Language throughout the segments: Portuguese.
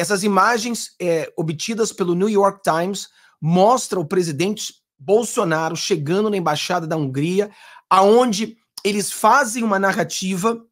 Essas imagens é, obtidas pelo New York Times mostram o presidente Bolsonaro chegando na embaixada da Hungria, aonde eles fazem uma narrativa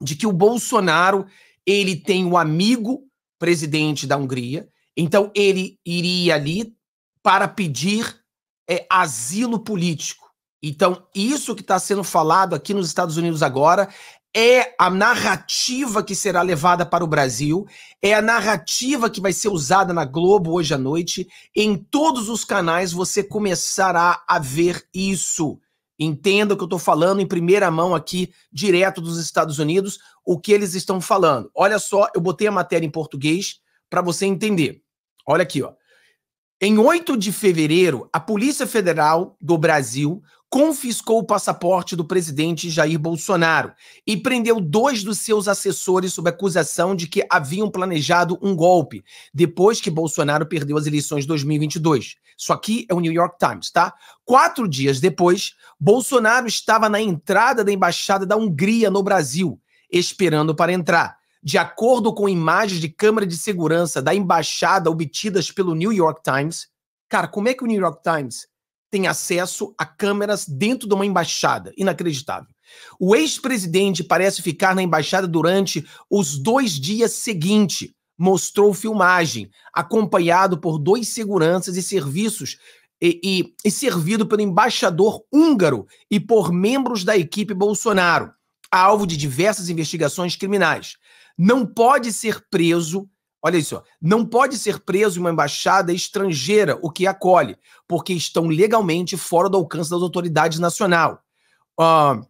de que o Bolsonaro ele tem o um amigo presidente da Hungria, então ele iria ali para pedir é, asilo político. Então, isso que está sendo falado aqui nos Estados Unidos agora é a narrativa que será levada para o Brasil, é a narrativa que vai ser usada na Globo hoje à noite. Em todos os canais você começará a ver isso. Entenda o que eu estou falando em primeira mão aqui, direto dos Estados Unidos, o que eles estão falando. Olha só, eu botei a matéria em português para você entender. Olha aqui, ó. Em 8 de fevereiro, a Polícia Federal do Brasil confiscou o passaporte do presidente Jair Bolsonaro e prendeu dois dos seus assessores sob acusação de que haviam planejado um golpe depois que Bolsonaro perdeu as eleições de 2022. Isso aqui é o New York Times, tá? Quatro dias depois, Bolsonaro estava na entrada da embaixada da Hungria no Brasil, esperando para entrar. De acordo com imagens de câmera de segurança da embaixada obtidas pelo New York Times, cara, como é que o New York Times tem acesso a câmeras dentro de uma embaixada. Inacreditável. O ex-presidente parece ficar na embaixada durante os dois dias seguintes. Mostrou filmagem, acompanhado por dois seguranças e serviços e, e, e, servido pelo embaixador húngaro e por membros da equipe Bolsonaro, alvo de diversas investigações criminais. Não pode ser preso Olha isso, não pode ser preso em uma embaixada estrangeira o que acolhe, porque estão legalmente fora do alcance das autoridades nacional. Uh,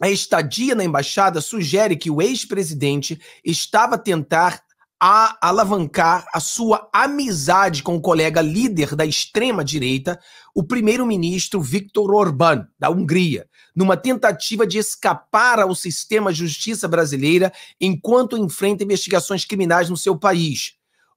a estadia na embaixada sugere que o ex-presidente estava a tentar a alavancar a sua amizade com o colega líder da extrema-direita, o primeiro-ministro Viktor Orbán, da Hungria, numa tentativa de escapar ao sistema justiça brasileira enquanto enfrenta investigações criminais no seu país.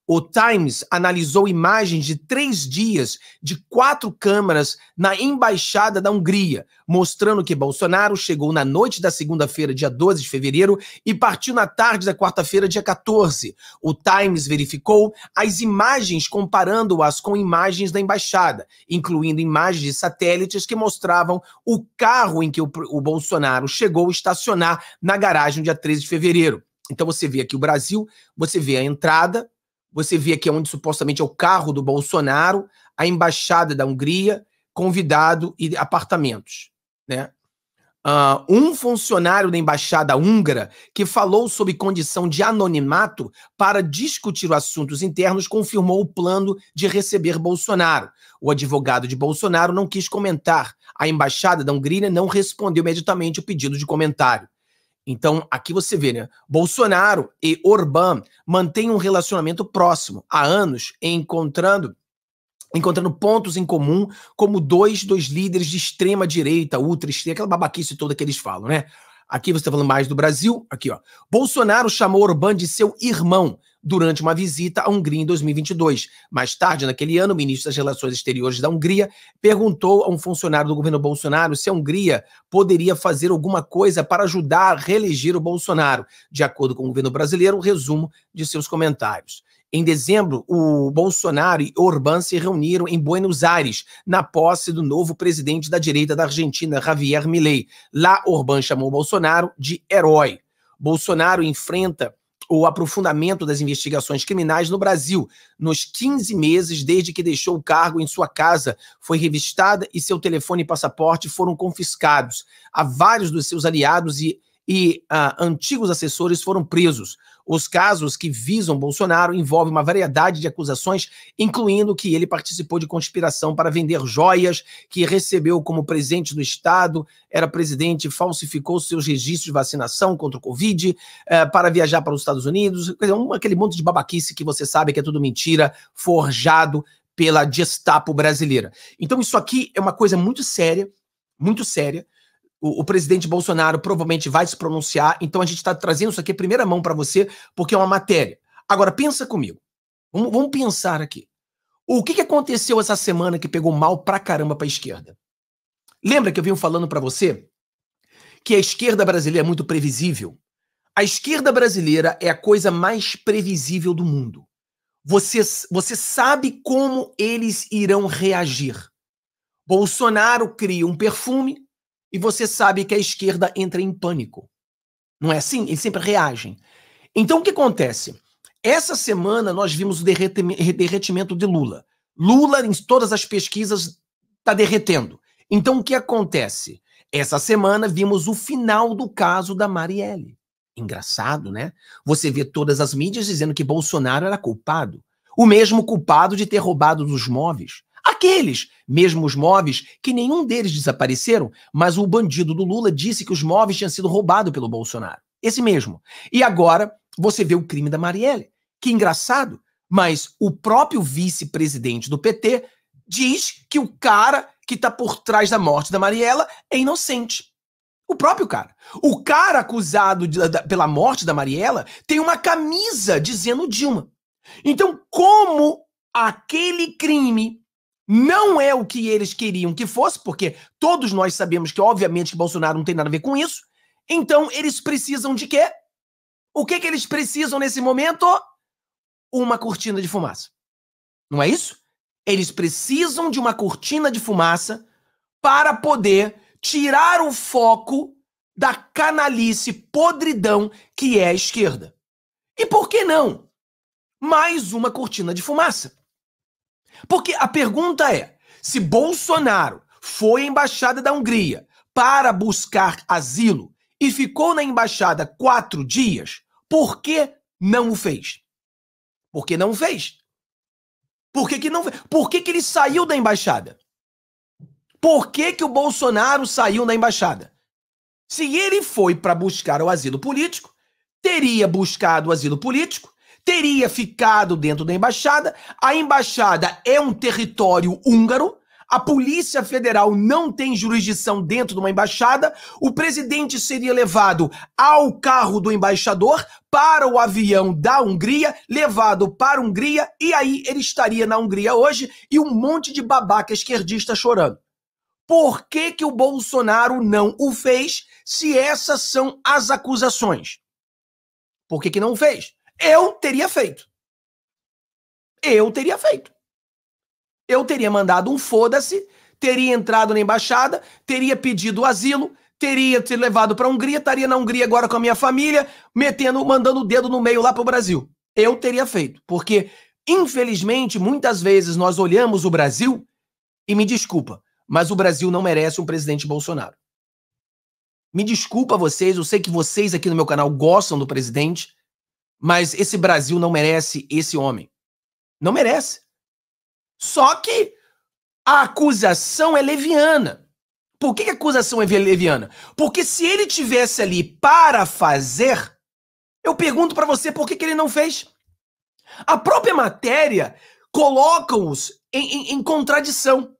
O Times analisou imagens de três dias de quatro câmaras na embaixada da Hungria, mostrando que Bolsonaro chegou na noite da segunda-feira, dia 12 de fevereiro, e partiu na tarde da quarta-feira, dia 14. O Times verificou as imagens comparando-as com imagens da embaixada, incluindo imagens de satélites que mostravam o carro em que o, o Bolsonaro chegou a estacionar na garagem, dia 13 de fevereiro. Então você vê aqui o Brasil, você vê a entrada você vê aqui onde supostamente é o carro do Bolsonaro, a embaixada da Hungria, convidado e apartamentos. Né? Uh, um funcionário da embaixada húngara que falou sob condição de anonimato para discutir assuntos internos confirmou o plano de receber Bolsonaro. O advogado de Bolsonaro não quis comentar. A embaixada da Hungria não respondeu imediatamente o pedido de comentário. Então, aqui você vê, né? Bolsonaro e Orbán mantêm um relacionamento próximo há anos, encontrando encontrando pontos em comum como dois dos líderes de extrema direita, ultra extrema, aquela babaquice toda que eles falam, né? Aqui você está falando mais do Brasil, aqui ó. Bolsonaro chamou Orbán de seu irmão durante uma visita à Hungria em 2022. Mais tarde, naquele ano, o ministro das Relações Exteriores da Hungria perguntou a um funcionário do governo Bolsonaro se a Hungria poderia fazer alguma coisa para ajudar a reeleger o Bolsonaro. De acordo com o governo brasileiro, o resumo de seus comentários. Em dezembro, o Bolsonaro e Orbán se reuniram em Buenos Aires, na posse do novo presidente da direita da Argentina, Javier Milei. Lá, Orbán chamou Bolsonaro de herói. Bolsonaro enfrenta o aprofundamento das investigações criminais no Brasil. Nos 15 meses desde que deixou o cargo em sua casa, foi revistada e seu telefone e passaporte foram confiscados. A vários dos seus aliados e e ah, antigos assessores foram presos. Os casos que visam Bolsonaro envolvem uma variedade de acusações, incluindo que ele participou de conspiração para vender joias, que recebeu como presente do Estado, era presidente, falsificou seus registros de vacinação contra o Covid, eh, para viajar para os Estados Unidos, quer dizer, um, aquele monte de babaquice que você sabe que é tudo mentira, forjado pela Gestapo brasileira. Então, isso aqui é uma coisa muito séria, muito séria o, o, presidente Bolsonaro provavelmente vai se pronunciar, então a gente está trazendo isso aqui primeira mão para você, porque é uma matéria. Agora, pensa comigo. Vamos, vamos pensar aqui. O que, que aconteceu essa semana que pegou mal pra caramba para a esquerda? Lembra que eu vim falando para você que a esquerda brasileira é muito previsível? A esquerda brasileira é a coisa mais previsível do mundo. Você, você sabe como eles irão reagir. Bolsonaro cria um perfume, e você sabe que a esquerda entra em pânico. Não é assim? Eles sempre reagem. Então o que acontece? Essa semana nós vimos o derretimento de Lula. Lula, em todas as pesquisas, está derretendo. Então o que acontece? Essa semana vimos o final do caso da Marielle. Engraçado, né? Você vê todas as mídias dizendo que Bolsonaro era culpado. O mesmo culpado de ter roubado dos móveis aqueles mesmos móveis que nenhum deles desapareceram, mas o bandido do Lula disse que os móveis tinham sido roubados pelo Bolsonaro. Esse mesmo. E agora você vê o crime da Marielle. Que engraçado, mas o próprio vice-presidente do PT diz que o cara que está por trás da morte da Mariela é inocente. O próprio cara. O cara acusado de, da, pela morte da Mariela tem uma camisa dizendo Dilma. Então, como aquele crime não é o que eles queriam que fosse, porque todos nós sabemos que, obviamente, que Bolsonaro não tem nada a ver com isso. Então, eles precisam de quê? O que, que eles precisam nesse momento? Uma cortina de fumaça. Não é isso? Eles precisam de uma cortina de fumaça para poder tirar o foco da canalice podridão que é a esquerda. E por que não? Mais uma cortina de fumaça. Porque a pergunta é: se Bolsonaro foi à embaixada da Hungria para buscar asilo e ficou na embaixada quatro dias, por que não o fez? Por que não fez? Por que, que não Por que, que ele saiu da embaixada? Por que, que o Bolsonaro saiu da embaixada? Se ele foi para buscar o asilo político, teria buscado o asilo político, teria ficado dentro da embaixada. A embaixada é um território húngaro. A Polícia Federal não tem jurisdição dentro de uma embaixada. O presidente seria levado ao carro do embaixador para o avião da Hungria, levado para a Hungria, e aí ele estaria na Hungria hoje e um monte de babaca esquerdista chorando. Por que, que o Bolsonaro não o fez se essas são as acusações? Por que, que não o fez? Eu teria feito. Eu teria feito. Eu teria mandado um foda-se, teria entrado na embaixada, teria pedido asilo, teria te levado para a Hungria, estaria na Hungria agora com a minha família, metendo, mandando o dedo no meio lá para o Brasil. Eu teria feito, porque infelizmente muitas vezes nós olhamos o Brasil e me desculpa, mas o Brasil não merece um presidente Bolsonaro. Me desculpa vocês, eu sei que vocês aqui no meu canal gostam do presidente, mas esse Brasil não merece esse homem. Não merece. Só que a acusação é leviana. Por que a acusação é leviana? Porque se ele tivesse ali para fazer, eu pergunto para você por que, que ele não fez. A própria matéria coloca os em, em, em contradição.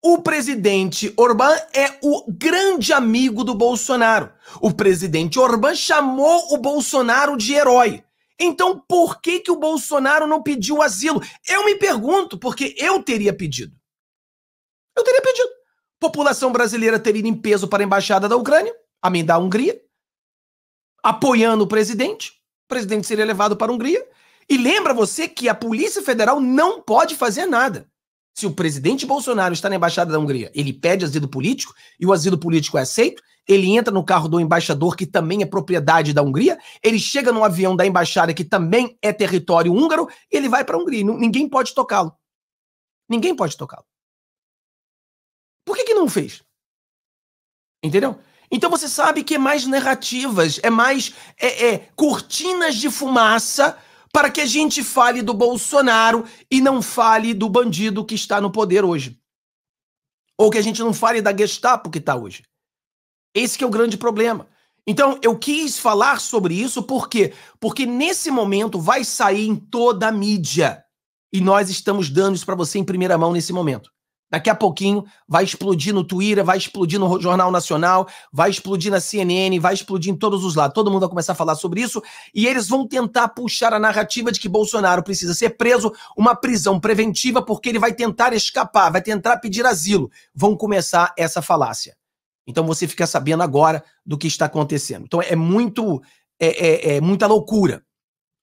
O presidente Orbán é o grande amigo do Bolsonaro. O presidente Orbán chamou o Bolsonaro de herói. Então, por que, que o Bolsonaro não pediu asilo? Eu me pergunto, porque eu teria pedido. Eu teria pedido. População brasileira teria ido em peso para a embaixada da Ucrânia, a mim da Hungria, apoiando o presidente. O presidente seria levado para a Hungria. E lembra você que a Polícia Federal não pode fazer nada. Se o presidente Bolsonaro está na embaixada da Hungria, ele pede asilo político e o asilo político é aceito, ele entra no carro do embaixador, que também é propriedade da Hungria, ele chega no avião da embaixada, que também é território húngaro, e ele vai para a Hungria. Ninguém pode tocá-lo. Ninguém pode tocá-lo. Por que, que não fez? Entendeu? Então você sabe que é mais narrativas, é mais é, é, cortinas de fumaça para que a gente fale do Bolsonaro e não fale do bandido que está no poder hoje. Ou que a gente não fale da Gestapo que está hoje. Esse é o grande problema. Então, eu quis falar sobre isso por quê? Porque nesse momento vai sair em toda a mídia. E nós estamos dando isso para você em primeira mão nesse momento. Daqui a pouquinho vai explodir no Twitter, vai explodir no Jornal Nacional, vai explodir na CNN, vai explodir em todos os lados. Todo mundo vai começar a falar sobre isso e eles vão tentar puxar a narrativa de que Bolsonaro precisa ser preso, uma prisão preventiva, porque ele vai tentar escapar, vai tentar pedir asilo. Vão começar essa falácia. Então você fica sabendo agora do que está acontecendo. Então é muito, é, é, é muita loucura.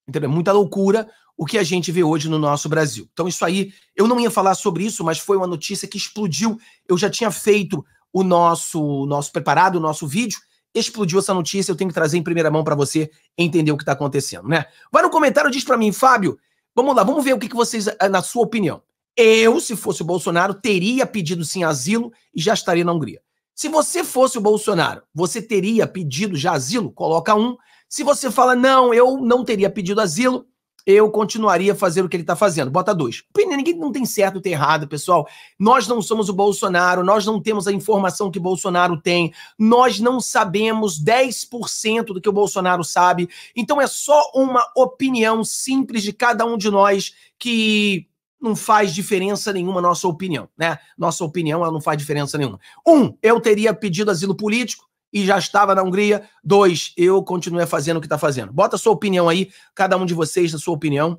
Entendeu? Muita loucura o que a gente vê hoje no nosso Brasil. Então, isso aí, eu não ia falar sobre isso, mas foi uma notícia que explodiu. Eu já tinha feito o nosso, nosso preparado, o nosso vídeo. Explodiu essa notícia, eu tenho que trazer em primeira mão para você entender o que está acontecendo, né? Vai no comentário, diz para mim, Fábio, vamos lá, vamos ver o que, que vocês, eh, na sua opinião. Eu, se fosse o Bolsonaro, teria pedido sim asilo e já estaria na Hungria. Se você fosse o Bolsonaro, você teria pedido já asilo? Coloca um. Se você fala, não, eu não teria pedido asilo, eu continuaria a fazer o que ele está fazendo. Bota dois. Ninguém não tem certo ou tem errado, pessoal. Nós não somos o Bolsonaro, nós não temos a informação que Bolsonaro tem, nós não sabemos 10% do que o Bolsonaro sabe. Então é só uma opinião simples de cada um de nós que não faz diferença nenhuma nossa opinião, né? Nossa opinião ela não faz diferença nenhuma. Um, eu teria pedido asilo político e já estava na Hungria. Dois, eu continuei fazendo o que está fazendo. Bota a sua opinião aí, cada um de vocês, a sua opinião.